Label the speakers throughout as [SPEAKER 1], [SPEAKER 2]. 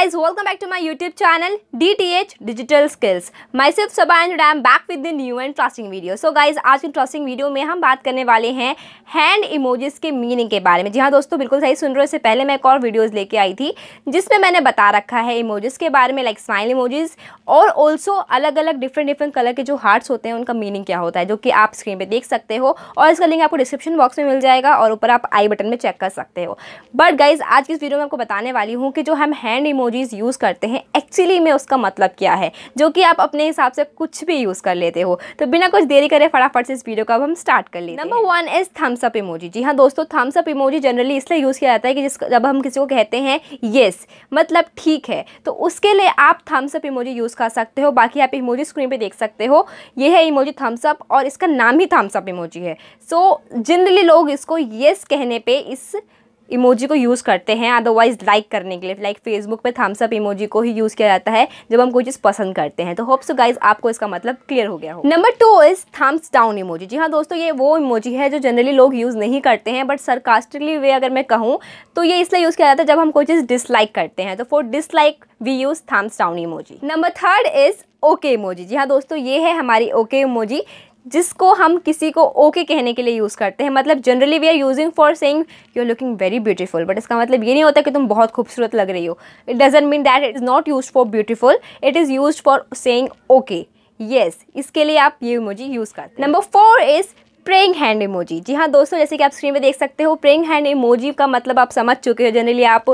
[SPEAKER 1] guys, welcome back to my YouTube channel DTH Digital Skills. Myself Sabayan and I am back with the new and interesting video. So guys, आज की interesting video में हम बात करने वाले हैं hand emojis के meaning के बारे में जी हाँ दोस्तों बिल्कुल सही सुन रहे हो इससे पहले मैं एक और वीडियोस लेके आई थी जिसमें मैंने बता रखा है इमोजेस के बारे में लाइक स्माइल इमोजेस और ऑल्सो अलग अलग डिफरेंट डिफरेंट कलर के जो हार्ट्स होते हैं उनका मीनिंग क्या होता है जो कि आप स्क्रीन पर देख सकते हो और इसका लिंक आपको डिस्क्रिप्शन बॉक्स में मिल जाएगा और ऊपर आप आई बटन में चेक कर सकते हो बट गाइज आज की इस वीडियो में आपको बताने वाली हूँ कि जो हम हैंड इमोज इमोजीज़ यूज़ करते हैं एक्चुअली में उसका मतलब क्या है जो कि आप अपने हिसाब से कुछ भी यूज़ कर लेते हो तो बिना कुछ देरी करे फटाफट से इस वीडियो को अब हम स्टार्ट कर लेते number one is thumbs up emoji जी हाँ दोस्तों थम्सअप इमोजी जनरली इसलिए यूज़ किया जाता है कि जिस जब हम किसी को कहते हैं येस मतलब ठीक है तो उसके लिए आप थम्सअप इमोजी यूज़ कर सकते हो बाकी आप इमोजी स्क्रीन पर देख सकते हो ये है इमोजी थम्सअप और इसका नाम ही थम्सअप इमोजी है सो so, जनरली लोग इसको येस कहने पर इस इमोजी को यूज़ करते हैं अदरवाइज़ लाइक करने के लिए लाइक फेसबुक पे थम्सअप इमोजी को ही यूज़ किया जाता है जब हम कोई चीज़ पसंद करते हैं तो होप्स गाइज आपको इसका मतलब क्लियर हो गया हो number two is thumbs down emoji जी हाँ दोस्तों ये वो इमोजी है जो जनरली लोग यूज़ नहीं करते हैं बट सरकास्टिकली वे अगर मैं कहूँ तो ये इसलिए यूज़ किया जाता है जब हम कोई चीज़ डिसलाइक करते हैं तो for dislike we use thumbs down emoji number third is okay emoji जी हाँ दोस्तों ये है हमारी ओके okay इमोजी जिसको हम किसी को ओके okay कहने के लिए यूज़ करते हैं मतलब generally we are using for saying you are looking very beautiful but इसका मतलब ये नहीं होता कि तुम बहुत खूबसूरत लग रही हो it doesn't mean that it is not use for beautiful it is use for saying okay yes इसके लिए आप ये इमोजी यूज़ करते हैं number four is praying hand emoji जी हाँ दोस्तों जैसे कि आप स्क्रीन पे देख सकते हो प्रेइंग हैंड इमोजी का मतलब आप समझ चुके हो जनरली आप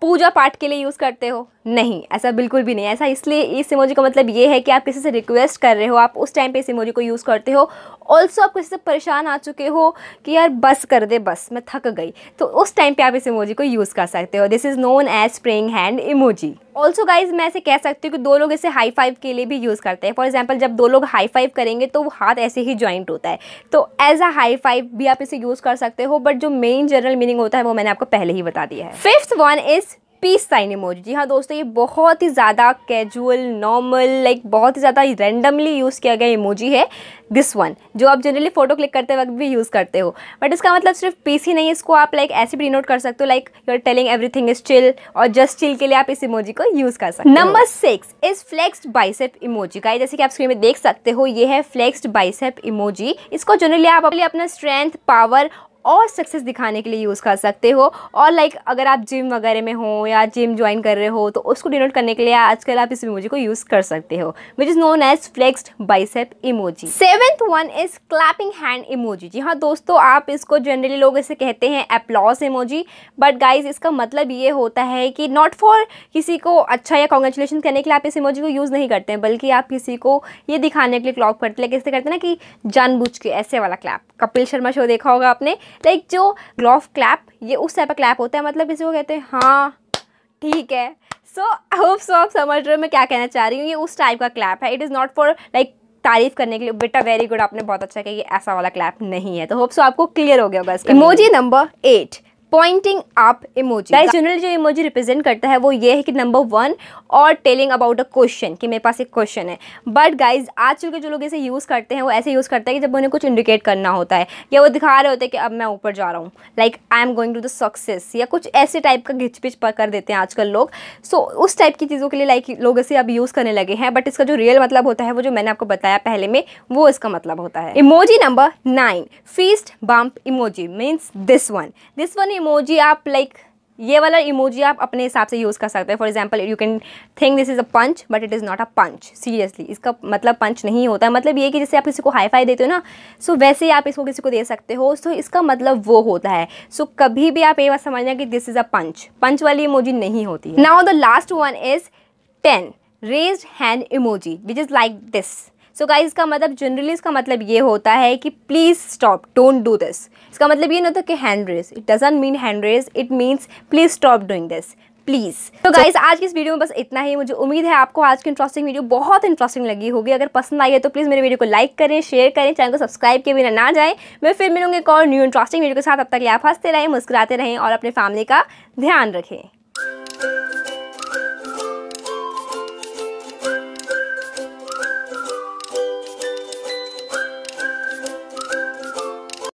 [SPEAKER 1] पूजा पाठ के लिए यूज़ करते हो नहीं ऐसा बिल्कुल भी नहीं ऐसा इसलिए इस इमोजी का मतलब ये है कि आप किसी से रिक्वेस्ट कर रहे हो आप उस टाइम पे इस इमोजी को यूज़ करते हो ऑल्सो आप किसी से परेशान आ चुके हो कि यार बस कर दे बस मैं थक गई तो उस टाइम पे आप इस इमोजी को यूज़ कर सकते हो this is known as praying hand emoji also guys मैं ऐसे कह सकती हूँ कि दो लोग इसे हाई फाइव के लिए भी यूज़ करते हैं फॉर एग्जाम्पल जब दो लोग हाई फाइव करेंगे तो हाथ ऐसे ही ज्वाइंट होता है तो एज अ हाई फाइव भी आप इसे यूज़ कर सकते हो बट जो मेन जनरल मीनिंग होता है वो मैंने आपको पहले ही बता दिया है fifth one is peace sign emoji जी हाँ दोस्तों ये बहुत ही ज़्यादा कैजुअल नॉर्मल लाइक बहुत ही ज़्यादा रैंडमली यूज़ किया गया इमोजी है दिस वन जो आप जनरली फोटो क्लिक करते वक्त भी यूज़ करते हो बट इसका मतलब सिर्फ पीस ही नहीं इसको आप लाइक ऐसे भी नोट कर सकते हो like you are telling everything is chill और जस्ट चिल के लिए आप इस इमोजी को यूज़ कर सकते हो number six is flexed bicep emoji का जैसे कि आप स्क्रीन में देख सकते हो ये है फ्लेक्स्ड बाइसेप इमोजी इसको जनरली आप अपने अपना स्ट्रेंथ पावर और सक्सेस दिखाने के लिए यूज़ कर सकते हो और लाइक अगर आप जिम वगैरह में हो या जिम ज्वाइन कर रहे हो तो उसको डिनोट करने के लिए आजकल आप इस इमोजी को यूज़ कर सकते हो which is known as flexed bicep emoji seventh one is clapping hand emoji जी हाँ दोस्तों आप इसको जनरली लोग इसे कहते हैं अपलॉस इमोजी बट गाइज इसका मतलब ये होता है कि नॉट फॉर किसी को अच्छा या कॉन्ग्रेचुलेसन करने के लिए आप इस इमोजी को यूज़ नहीं करते हैं बल्कि आप किसी को ये दिखाने के लिए क्लॉप करते हैं लेकिन इससे करते हैं ना कि जानबूझ के ऐसे वाला क्लैप कपिल शर्मा शो देखा होगा आपने लाइक जो ग्लोव क्लैप ये उस टाइप का क्लैप होता है मतलब किसी को कहते हैं हाँ ठीक है सो होप सो आप समझ रहे हो मैं क्या कहना चाह रही हूँ ये उस टाइप का क्लैप है it is not for like तारीफ करने के लिए बेटा वेरी गुड आपने बहुत अच्छा कहा ये ऐसा वाला क्लैप नहीं है तो होप सो आपको क्लियर हो गया होगा इसका emoji number eight pointing up emoji guys general जो इमोजी रिप्रेजेंट करता है वो ये है कि नंबर वन और टेलिंग अबाउट अ क्वेश्चन कि मेरे पास एक क्वेश्चन है बट गाइज आजकल के जो लोग इसे यूज़ करते हैं वो ऐसे यूज़ करते हैं कि जब उन्हें कुछ इंडिकेट करना होता है या वो दिखा रहे होते हैं कि अब मैं ऊपर जा रहा हूँ like I am going to the success या कुछ ऐसे टाइप का घिच पिच कर देते हैं आजकल लोग सो so, उस टाइप की चीज़ों के लिए लाइक लोग इसे अब यूज़ करने लगे हैं बट इसका जो रियल मतलब होता है वो जो मैंने आपको बताया पहले में वो इसका मतलब होता है emoji number nine fist bump emoji means this one this one emoji आप लाइक ये वाला इमोजी आप अपने हिसाब से यूज़ कर सकते हैं for example you can think this is a punch but it is not a punch seriously इसका मतलब पंच नहीं होता है मतलब ये कि जैसे आप किसी को हाई फाई देते हो ना सो so वैसे ही आप इसको किसी को दे सकते हो सो so इसका मतलब वो होता है सो so कभी भी आप ये बात समझना कि दिस इज़ अ पंच पंच वाली इमोजी नहीं होती now the last one is ten raise hand emoji which is like this so guys इसका मतलब जनरली इसका मतलब ये होता है कि please stop don't do this इसका मतलब ये नहीं होता कि hand raise it doesn't mean hand raise it means please stop doing this please तो गाइज आज की इस वीडियो में बस इतना ही मुझे उम्मीद है आपको आज की इंटरेस्टिंग वीडियो बहुत इंटरेस्टिंग लगी होगी अगर पसंद आई है तो प्लीज़ मेरे वीडियो को लाइक करें शेयर करें चैनल को सब्सक्राइब किए बिना ना जाए मैं फिर मिलूंगी एक और न्यू इंटरेस्टिंग वीडियो के साथ अब तक आप हंसते रहें मुस्कुराते रहें और अपने फैमिली का ध्यान रखें